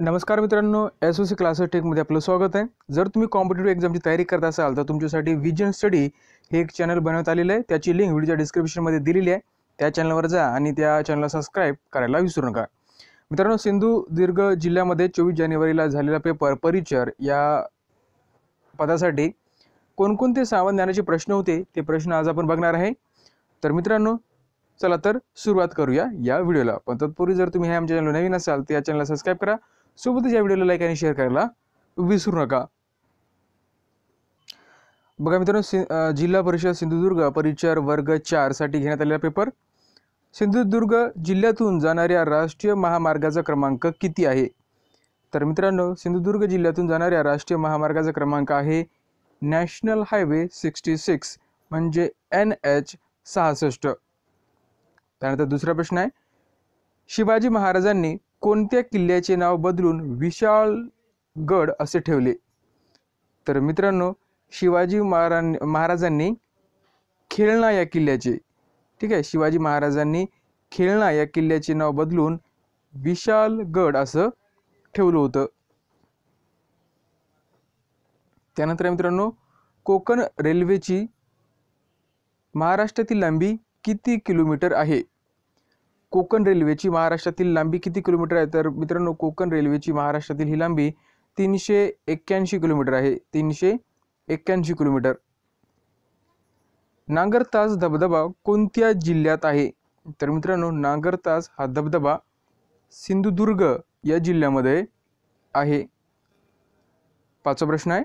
नमस्कार मित्रांनो S O C classes टेकमध्ये आपलं स्वागत आहे जर तुम्ही कॉम्पिटेटिव्ह एक्झामची तयारी करत असाल तर तुमच्यासाठी विजन स्टडी हे एक चॅनल बनवत आलेलं आहे त्याची लिंक व्हिडिओच्या डिस्क्रिप्शनमध्ये दिलेली आहे त्या चॅनलवर जा आणि त्या चॅनलला सबस्क्राईब करायला विसरू नका मित्रांनो सिंधुदुर्ग जिल्ह्यामध्ये चोवीस जानेवारीला झालेला पेपर परिचर या पदासाठी कोणकोणते सावध ज्ञानाचे प्रश्न होते ते प्रश्न आज आपण बघणार आहे तर मित्रांनो चला तर सुरुवात करूया या व्हिडिओला पण तत्पूर्वी जर तुम्ही हे आमच्या चॅनल नवीन असाल तर या चॅनलला सबस्क्राईब करा सोबतच या व्हिडिओला लाईक आणि शेअर करायला विसरू नका बघा मित्रांनो जिल्हा परिषद सिंधुदुर्ग परिचर वर्ग चारसाठी घेण्यात आलेला पेपर सिंधुदुर्ग जिल्ह्यातून जाणाऱ्या राष्ट्रीय महामार्गाचा क्रमांक किती आहे तर मित्रांनो सिंधुदुर्ग जिल्ह्यातून जाणाऱ्या राष्ट्रीय महामार्गाचा क्रमांक आहे नॅशनल हायवे सिक्स्टी सिक्स म्हणजे एन एच सहासष्ट त्यानंतर दुसरा प्रश्न आहे शिवाजी महाराजांनी कोणत्या किल्ल्याचे नाव बदलून विशाळगड असे ठेवले तर मित्रांनो शिवाजी महाराज महाराजांनी खेळणा या किल्ल्याचे ठीक आहे शिवाजी महाराजांनी खेळणा या किल्ल्याचे नाव बदलून विशालगड असं ठेवलं होतं त्यानंतर मित्रांनो कोकण रेल्वेची महाराष्ट्रातील लांबी किती किलोमीटर आहे कोकण रेल्वेची महाराष्ट्रातील लांबी किती किलोमीटर आहे तर मित्रांनो कोकण रेल्वेची महाराष्ट्रातील ही लांबी तीनशे एक्क्याऐंशी किलोमीटर आहे तीनशे एक्क्याऐंशी किलोमीटर नांगरतास धबधबा कोणत्या जिल्ह्यात आहे तर मित्रांनो नांगरतास हा धबधबा सिंधुदुर्ग या जिल्ह्यामध्ये आहे पाचवा प्रश्न आहे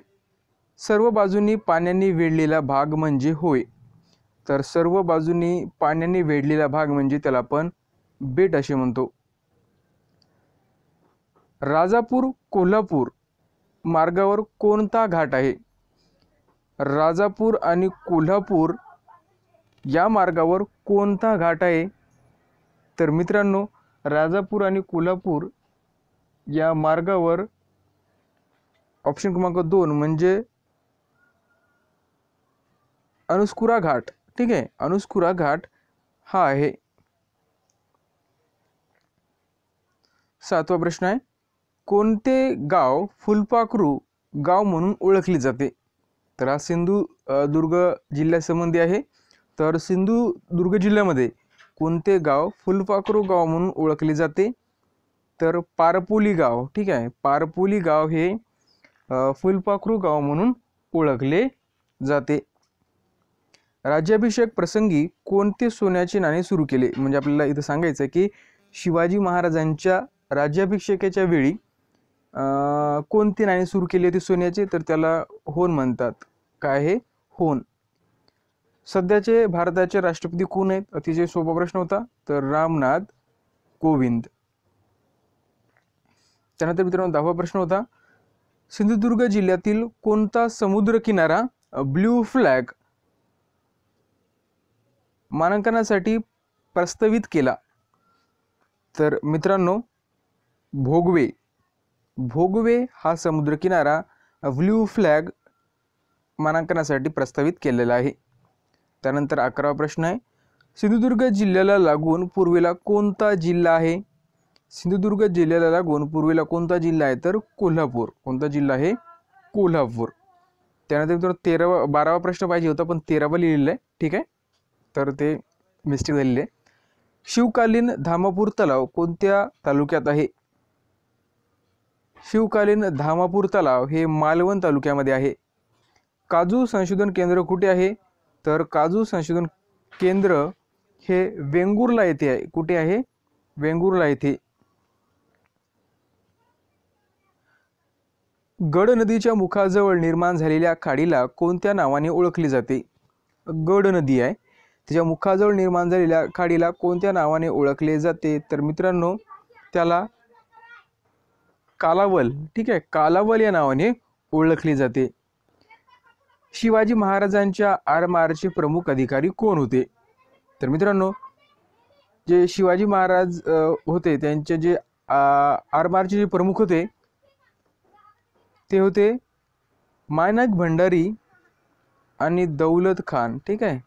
सर्व बाजूंनी पाण्याने वेढलेला भाग म्हणजे होय तर सर्व बाजूंनी पाण्याने वेढलेला भाग म्हणजे त्याला आपण बेट असे म्हणतो राजापूर कोल्हापूर मार्गावर कोणता घाट आहे राजापूर आणि कोल्हापूर या मार्गावर कोणता घाट आहे तर मित्रांनो राजापूर आणि कोल्हापूर या मार्गावर ऑप्शन क्रमांक दोन म्हणजे अनुस्कुरा घाट ठीक आहे अनुस्कुरा घाट हा आहे सातवा प्रश्न आहे कोणते गाव फुलपाखरू गाव म्हणून ओळखले जाते तर हा दुर्ग जिल्ह्यासंबंधी आहे तर सिंधुदुर्ग जिल्ह्यामध्ये कोणते गाव फुलपाखरू गाव म्हणून ओळखले जाते तर पारपोली गाव ठीक आहे पारपोली गाव हे फुलपाखरू गाव म्हणून ओळखले जाते राज्याभिषेक प्रसंगी कोणते सोन्याचे नाणे सुरू केले म्हणजे आपल्याला इथं सांगायचं की शिवाजी महाराजांच्या राज्याभिषेकाच्या वेळी कोणती नाणी सुरू केली होती सोन्याची तर त्याला होन म्हणतात काय हे होन सध्याचे भारताचे राष्ट्रपती कोण आहेत अतिशय सोपा प्रश्न होता तर रामनाथ कोविंद त्यानंतर मित्रांनो दहावा प्रश्न होता सिंधुदुर्ग जिल्ह्यातील कोणता समुद्र किनारा ब्ल्यू फ्लॅग मानांकनासाठी प्रस्तावित केला तर मित्रांनो भोगवे भोगवे हा समुद्रकिनारा ब्ल्यू फ्लॅग मानांकनासाठी प्रस्तावित केलेला आहे त्यानंतर अकरावा प्रश्न आहे सिंधुदुर्ग जिल्ह्याला लागून पूर्वेला कोणता जिल्हा आहे सिंधुदुर्ग जिल्ह्याला लागून पूर्वेला कोणता जिल्हा आहे तर कोल्हापूर कोणता जिल्हा आहे कोल्हापूर त्यानंतर मित्रांनो तेरावा बारावा प्रश्न पाहिजे होता पण तेरावा लिहिलेला आहे ठीक आहे तर ते मिस्टेक झालेले शिवकालीन धामापूर तलाव कोणत्या तालुक्यात आहे शिवकालीन धामापूर तलाव हे मालवण तालुक्यामध्ये आहे काजू संशोधन केंद्र कुठे आहे तर काजू संशोधन केंद्र हे वेंगुर्ला येथे आहे कुठे आहे वेंगुर्ला येथे गड नदीच्या मुखाजवळ निर्माण झालेल्या खाडीला कोणत्या नावाने ओळखली जाते गड नदी आहे त्याच्या मुखाजवळ निर्माण झालेल्या खाडीला कोणत्या नावाने ओळखले जाते तर मित्रांनो त्याला कालावल ठीक आहे कालावल या नावाने ओळखली जाते शिवाजी महाराजांच्या आरमारचे प्रमुख अधिकारी कोण होते तर मित्रांनो जे शिवाजी महाराज होते त्यांचे जे आरमारचे जे प्रमुख होते ते होते मायनाक भंडारी आणि दौलत खान ठीक आहे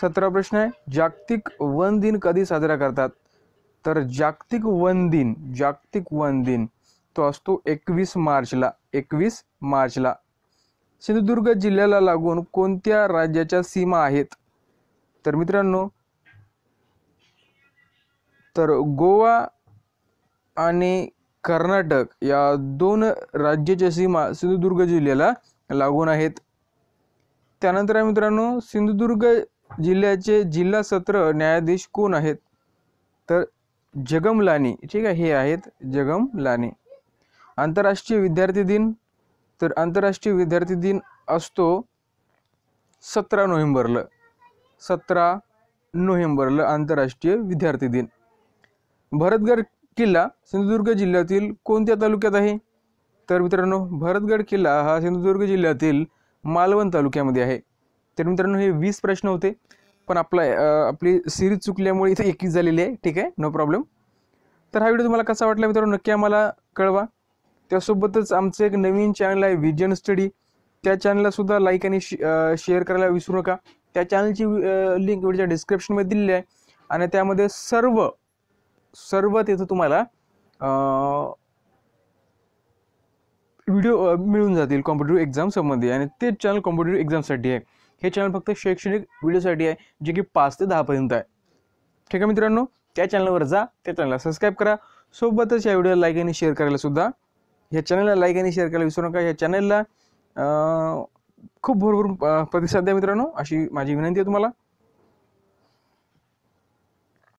सतरा प्रश्न आहे जागतिक वन दिन कधी साजरा करतात तर जागतिक वन दिन जागतिक वन दिन तो असतो एकवीस मार्चला एकवीस मार्चला सिंधुदुर्ग जिल्ह्याला लागून कोणत्या राज्याच्या सीमा आहेत तर मित्रांनो तर गोवा आणि कर्नाटक या दोन राज्याच्या सीमा सिंधुदुर्ग जिल्ह्याला लागून आहेत त्यानंतर मित्रांनो सिंधुदुर्ग जिल्ह्याचे जिल्हा सत्र न्यायाधीश कोण आहेत तर जगमलानी ठीक आहे हे आहेत जगम लाने आंतरराष्ट्रीय विद्यार्थी दिन तर आंतरराष्ट्रीय विद्यार्थी दिन असतो सतरा नोव्हेंबरला सतरा नोव्हेंबरला आंतरराष्ट्रीय विद्यार्थी दिन भरतगड किल्ला सिंधुदुर्ग जिल्ह्यातील कोणत्या तालुक्यात आहे तर मित्रांनो भरतगड किल्ला हा सिंधुदुर्ग जिल्ह्यातील मालवण तालुक्यामध्ये आहे तर मित्रांनो हे वीस प्रश्न होते पण आपलं आपली सिरीज चुकल्यामुळे इथे एकीच झालेली आहे ठीक आहे नो प्रॉब्लेम तर हा व्हिडिओ तुम्हाला कसा वाटला मित्रांनो नक्की आम्हाला कळवा त्यासोबतच आमचं एक नवीन चॅनल आहे विजन स्टडी त्या चॅनललासुद्धा लाईक आणि शे शेअर करायला विसरू नका त्या चॅनलची लिंक व्हिडिओच्या डिस्क्रिप्शनमध्ये दिलेली आहे आणि त्यामध्ये सर्व सर्व तिथं तुम्हाला व्हिडिओ मिळून जातील कॉम्पिटेटिव्ह संबंधी आणि ते चॅनल कॉम्पिटेटिव्ह एक्झामसाठी आहे हे चॅनल फक्त शैक्षणिक व्हिडिओसाठी आहे जे की पाच ते दहापर्यंत आहे ठीक आहे मित्रांनो त्या चॅनलवर जा त्या चॅनलला सबस्क्राईब करा सोबतच या व्हिडिओला लाईक आणि शेअर करायला सुद्धा या चॅनलला लाईक आणि शेअर करायला विसरू नका या चॅनलला खूप भरभरून प्रतिसाद द्या मित्रांनो अशी माझी विनंती आहे तुम्हाला